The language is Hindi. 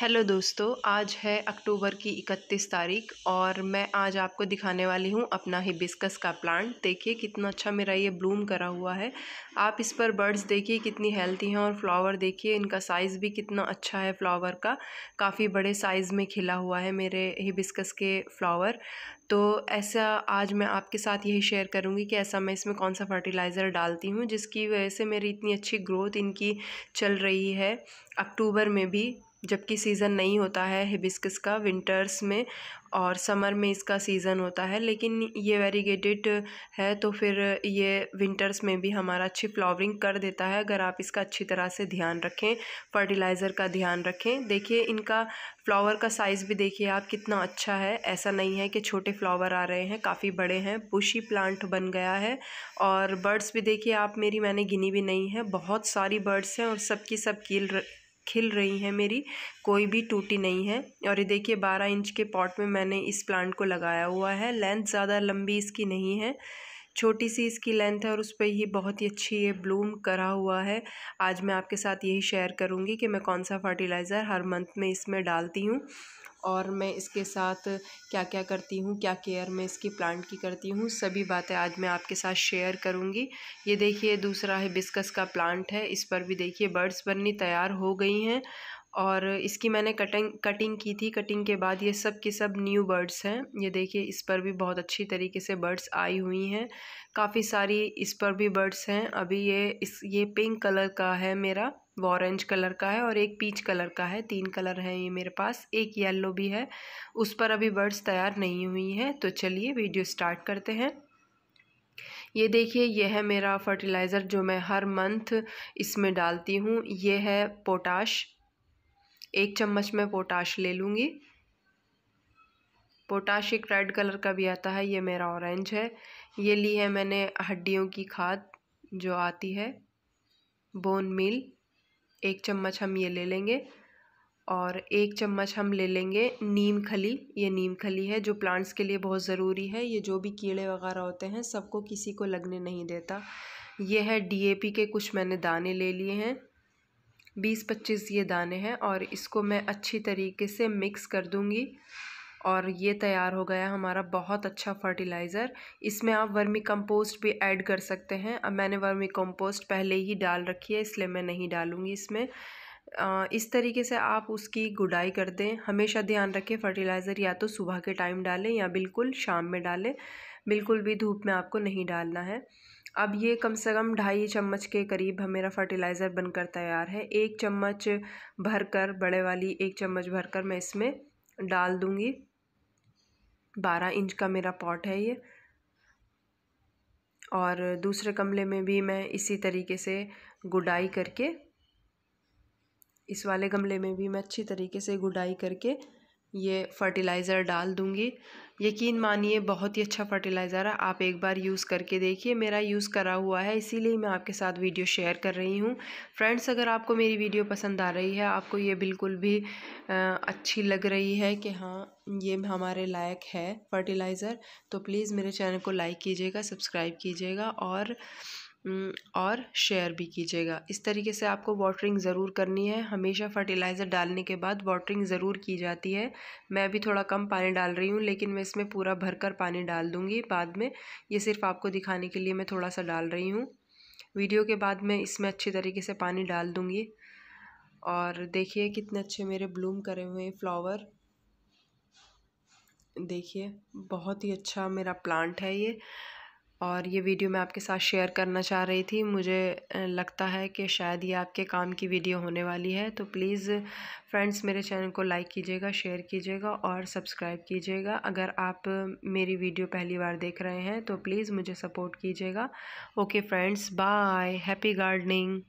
हेलो दोस्तों आज है अक्टूबर की 31 तारीख और मैं आज आपको दिखाने वाली हूँ अपना हिबिस्कस का प्लांट देखिए कितना अच्छा मेरा ये ब्लूम करा हुआ है आप इस पर बर्ड्स देखिए कितनी हेल्थी हैं और फ्लावर देखिए इनका साइज़ भी कितना अच्छा है फ्लावर का काफ़ी बड़े साइज़ में खिला हुआ है मेरे हिबिस्कस के फ्लावर तो ऐसा आज मैं आपके साथ यही शेयर करूँगी कि ऐसा मैं इसमें कौन सा फर्टिलाइज़र डालती हूँ जिसकी वजह से मेरी इतनी अच्छी ग्रोथ इनकी चल रही है अक्टूबर में भी जबकि सीज़न नहीं होता है हिबिस्कस का विंटर्स में और समर में इसका सीज़न होता है लेकिन ये वेरीगेटेड है तो फिर ये विंटर्स में भी हमारा अच्छी फ्लावरिंग कर देता है अगर आप इसका अच्छी तरह से ध्यान रखें फर्टिलाइज़र का ध्यान रखें देखिए इनका फ्लावर का साइज़ भी देखिए आप कितना अच्छा है ऐसा नहीं है कि छोटे फ्लावर आ रहे हैं काफ़ी बड़े हैं बुशी प्लांट बन गया है और बर्ड्स भी देखिए आप मेरी मैंने गिनी भी नहीं है बहुत सारी बर्ड्स हैं और सबकी सब कील खिल रही हैं मेरी कोई भी टूटी नहीं है और ये देखिए बारह इंच के पॉट में मैंने इस प्लांट को लगाया हुआ है लेंथ ज़्यादा लंबी इसकी नहीं है छोटी सी इसकी लेंथ है और उस पर ये बहुत ही अच्छी ये ब्लूम करा हुआ है आज मैं आपके साथ यही शेयर करूँगी कि मैं कौन सा फर्टिलाइज़र हर मंथ में इसमें डालती हूँ और मैं इसके साथ क्या क्या करती हूँ क्या केयर मैं इसकी प्लांट की करती हूँ सभी बातें आज मैं आपके साथ शेयर करूँगी ये देखिए दूसरा है बिस्कस का प्लांट है इस पर भी देखिए बर्ड्स बननी तैयार हो गई हैं और इसकी मैंने कटिंग कटिंग की थी कटिंग के बाद ये सब के सब न्यू बर्ड्स हैं ये देखिए इस पर भी बहुत अच्छी तरीके से बर्ड्स आई हुई हैं काफ़ी सारी इस पर भी बर्ड्स हैं अभी ये इस ये पिंक कलर का है मेरा वो ऑरेंज कलर का है और एक पीच कलर का है तीन कलर हैं ये मेरे पास एक येल्लो भी है उस पर अभी बर्ड्स तैयार नहीं हुई हैं तो चलिए वीडियो स्टार्ट करते हैं ये देखिए यह है मेरा फर्टिलाइज़र जो मैं हर मंथ इसमें डालती हूँ ये है पोटाश एक चम्मच मैं पोटाश ले लूँगी पोटाश एक रेड कलर का भी आता है ये मेरा ऑरेंज है ये ली है मैंने हड्डियों की खाद जो आती है बोन मिल एक चम्मच हम ये ले लेंगे और एक चम्मच हम ले लेंगे नीम खली ये नीम खली है जो प्लांट्स के लिए बहुत ज़रूरी है ये जो भी कीड़े वगैरह होते हैं सबको किसी को लगने नहीं देता ये है डीएपी के कुछ मैंने दाने ले लिए हैं बीस पच्चीस ये दाने हैं और इसको मैं अच्छी तरीके से मिक्स कर दूँगी और ये तैयार हो गया हमारा बहुत अच्छा फर्टिलाइज़र इसमें आप वर्मी कंपोस्ट भी ऐड कर सकते हैं अब मैंने वर्मी कंपोस्ट पहले ही डाल रखी है इसलिए मैं नहीं डालूँगी इसमें इस तरीके से आप उसकी गुडाई कर दें हमेशा ध्यान रखें फर्टिलाइज़र या तो सुबह के टाइम डालें या बिल्कुल शाम में डालें बिल्कुल भी धूप में आपको नहीं डालना है अब ये कम से कम ढाई चम्मच के करीब मेरा फर्टिलाइज़र बनकर तैयार है एक चम्मच भरकर बड़े वाली एक चम्मच भरकर मैं इसमें डाल दूँगी बारह इंच का मेरा पॉट है ये और दूसरे गमले में भी मैं इसी तरीके से गुडाई करके इस वाले गमले में भी मैं अच्छी तरीके से गुडाई करके ये फ़र्टिलाइज़र डाल दूँगी यकीन मानिए बहुत ही अच्छा फ़र्टिलाइज़र है आप एक बार यूज़ करके देखिए मेरा यूज़ करा हुआ है इसीलिए मैं आपके साथ वीडियो शेयर कर रही हूँ फ्रेंड्स अगर आपको मेरी वीडियो पसंद आ रही है आपको ये बिल्कुल भी अच्छी लग रही है कि हाँ ये हमारे लायक है फ़र्टिलाइज़र तो प्लीज़ मेरे चैनल को लाइक कीजिएगा सब्सक्राइब कीजिएगा और और शेयर भी कीजिएगा इस तरीके से आपको वाटरिंग ज़रूर करनी है हमेशा फर्टिलाइज़र डालने के बाद वाटरिंग ज़रूर की जाती है मैं अभी थोड़ा कम पानी डाल रही हूँ लेकिन मैं इसमें पूरा भरकर पानी डाल दूँगी बाद में ये सिर्फ आपको दिखाने के लिए मैं थोड़ा सा डाल रही हूँ वीडियो के बाद मैं इसमें अच्छी तरीके से पानी डाल दूँगी और देखिए कितने अच्छे मेरे ब्लूम करे हुए फ्लावर देखिए बहुत ही अच्छा मेरा प्लांट है ये और ये वीडियो मैं आपके साथ शेयर करना चाह रही थी मुझे लगता है कि शायद ये आपके काम की वीडियो होने वाली है तो प्लीज़ फ्रेंड्स मेरे चैनल को लाइक कीजिएगा शेयर कीजिएगा और सब्सक्राइब कीजिएगा अगर आप मेरी वीडियो पहली बार देख रहे हैं तो प्लीज़ मुझे सपोर्ट कीजिएगा okay friends bye happy gardening